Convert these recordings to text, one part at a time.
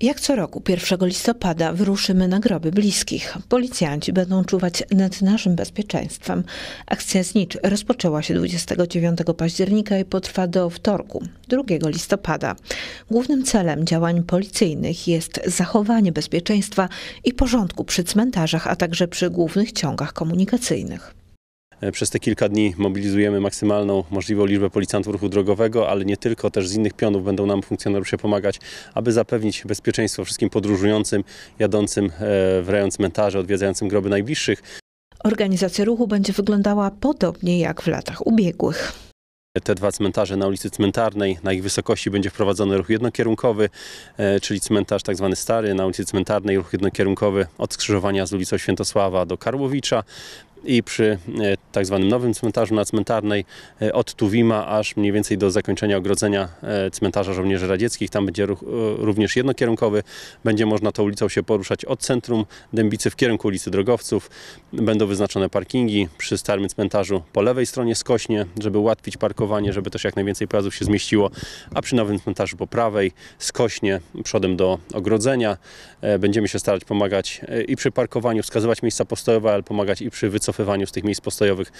Jak co roku 1 listopada wyruszymy na groby bliskich. Policjanci będą czuwać nad naszym bezpieczeństwem. Akcja Znicz rozpoczęła się 29 października i potrwa do wtorku, 2 listopada. Głównym celem działań policyjnych jest zachowanie bezpieczeństwa i porządku przy cmentarzach, a także przy głównych ciągach komunikacyjnych. E, przez te kilka dni mobilizujemy maksymalną możliwą liczbę policjantów ruchu drogowego, ale nie tylko, też z innych pionów będą nam funkcjonariusze pomagać, aby zapewnić bezpieczeństwo wszystkim podróżującym, jadącym e, w rejon cmentarzy, odwiedzającym groby najbliższych. Organizacja ruchu będzie wyglądała podobnie jak w latach ubiegłych. Te dwa cmentarze na ulicy Cmentarnej, na ich wysokości będzie wprowadzony ruch jednokierunkowy, e, czyli cmentarz tak zwany stary, na ulicy Cmentarnej ruch jednokierunkowy od skrzyżowania z ulicą Świętosława do Karłowicza i przy e, tak zwanym nowym cmentarzu na cmentarnej e, od Tuwima aż mniej więcej do zakończenia ogrodzenia e, cmentarza żołnierzy radzieckich. Tam będzie ruch, również jednokierunkowy. Będzie można tą ulicą się poruszać od centrum Dębicy w kierunku ulicy Drogowców. Będą wyznaczone parkingi przy starym cmentarzu po lewej stronie skośnie, żeby ułatwić parkowanie, żeby też jak najwięcej pojazdów się zmieściło, a przy nowym cmentarzu po prawej skośnie przodem do ogrodzenia. Będziemy się starać pomagać i przy parkowaniu, wskazywać miejsca postojowe, ale pomagać i przy wycofaniu wycofywaniu z tych miejsc postojowych,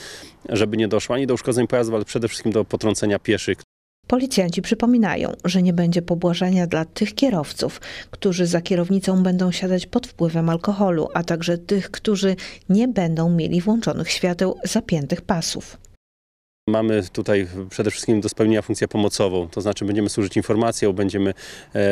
żeby nie doszło ani do uszkodzeń pojazdów, ale przede wszystkim do potrącenia pieszych. Policjanci przypominają, że nie będzie pobłażania dla tych kierowców, którzy za kierownicą będą siadać pod wpływem alkoholu, a także tych, którzy nie będą mieli włączonych świateł zapiętych pasów. Mamy tutaj przede wszystkim do spełnienia funkcję pomocową, to znaczy będziemy służyć informacją, będziemy e, e,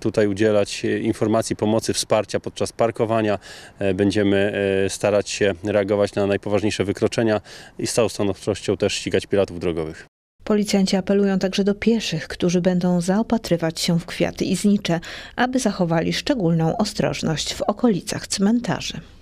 tutaj udzielać informacji, pomocy, wsparcia podczas parkowania, e, będziemy starać się reagować na najpoważniejsze wykroczenia i z całą stanowczością też ścigać piratów drogowych. Policjanci apelują także do pieszych, którzy będą zaopatrywać się w kwiaty i znicze, aby zachowali szczególną ostrożność w okolicach cmentarzy.